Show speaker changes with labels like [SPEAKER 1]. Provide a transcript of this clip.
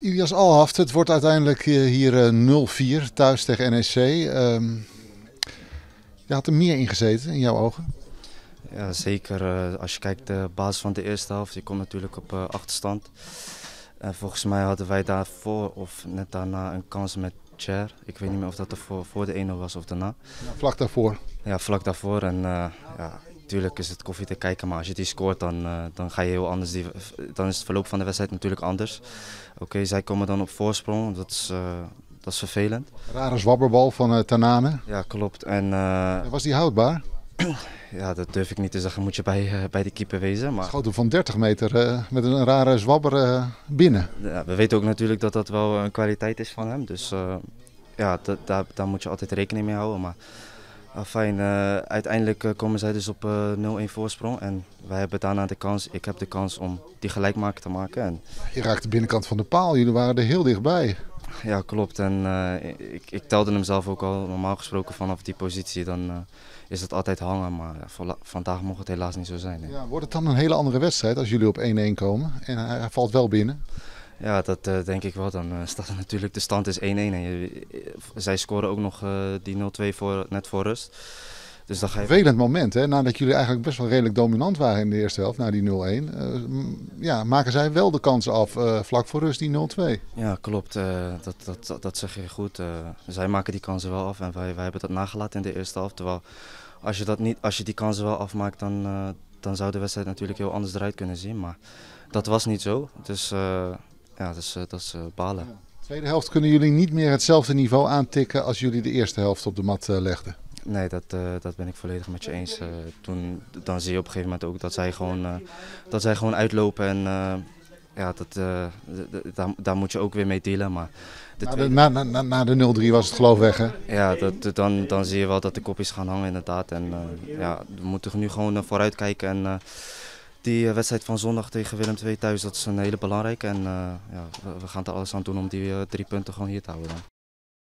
[SPEAKER 1] Ilias Alhaft, het wordt uiteindelijk eh, hier 0-4 eh, thuis tegen NEC. Ehm,
[SPEAKER 2] je had er meer in gezeten in jouw ogen? Ja, zeker. Eh, als je kijkt de basis van de eerste helft, je komt natuurlijk op achterstand. En volgens mij hadden wij daarvoor of net daarna een kans met Cher. Ik weet niet meer of dat er voor, voor de ene was of daarna. Ja, vlak daarvoor. Ja, vlak daarvoor. En ja, natuurlijk is het koffie te kijken, maar als je die scoort, dan, eh, dan, ga je heel anders die, eh, dan is het verloop van de wedstrijd natuurlijk anders. Oké, zij komen dan op voorsprong, dat is, eh, dat is vervelend. Rare zwabberbal van uh, Tanane. Ja, klopt. En, Was die houdbaar? ja, dat durf ik niet te zeggen, moet je bij, bij de keeper wezen. Maar... Schoten
[SPEAKER 1] van 30 meter met een rare zwabber binnen.
[SPEAKER 2] Ja, we weten ook natuurlijk dat dat wel een kwaliteit is van hem. Dus ja, dat, daar, moet je altijd rekening mee houden. Maar Afijn, ah, eh, uiteindelijk eh, komen zij dus op 0-1 eh, voorsprong. En wij hebben daarna de kans, ik heb de kans om die gelijkmaker te maken. En...
[SPEAKER 1] Je raakt de binnenkant van de paal, jullie waren er heel dichtbij.
[SPEAKER 2] Ja, klopt. En ik, ik, telde hem zelf ook al. Normaal gesproken vanaf die positie dan is het altijd hangen. Maar vandaag mocht het helaas niet zo zijn. Ja,
[SPEAKER 1] wordt het dan een hele andere wedstrijd als jullie op 1-1 komen en hij valt wel binnen?
[SPEAKER 2] Ja, dat eh, denk ik wel. Dan uh, staat natuurlijk de stand is 1-1. En je, eh, zij scoren ook nog die 0-2 voor, net voor rust. Dus dan ga je... Vervelend
[SPEAKER 1] moment, hè? Nadat jullie eigenlijk best wel redelijk dominant waren in de eerste helft, na die 0-1. ja, maken zij wel de kansen af vlak voor rust,
[SPEAKER 2] die 0-2. Ja, klopt. dat, dat, dat, zeg je goed. zij maken die kansen wel af en wij, wij hebben dat nagelaten in de eerste helft. Terwijl als je, dat niet, als je die kansen wel afmaakt, dan, dan zou de wedstrijd natuurlijk heel anders eruit kunnen zien. Maar dat was niet zo. Dus ja, dat is, eh, dat is eh, balen. Ja.
[SPEAKER 1] Tweede helft kunnen jullie niet meer hetzelfde niveau aantikken als jullie de eerste helft op de mat eh,
[SPEAKER 2] legden. Nee, dat, dat ben ik volledig met je eens. toen, dan zie je op een gegeven moment ook dat zij gewoon, dat zij gewoon uitlopen. En ja, dat, daar, daar moet je ook weer mee dealen. Maar de na, de, na, na, na de 0-3 was het geloof weg, hè? Ja, dat, dan, dan zie je wel dat de kopjes gaan hangen inderdaad. En ja, we moeten nu gewoon vooruit kijken en die eh, wedstrijd van zondag tegen Willem II thuis, dat is een hele belangrijke. En eh, ja, we, gaan er alles aan doen om die eh, drie punten gewoon hier te houden.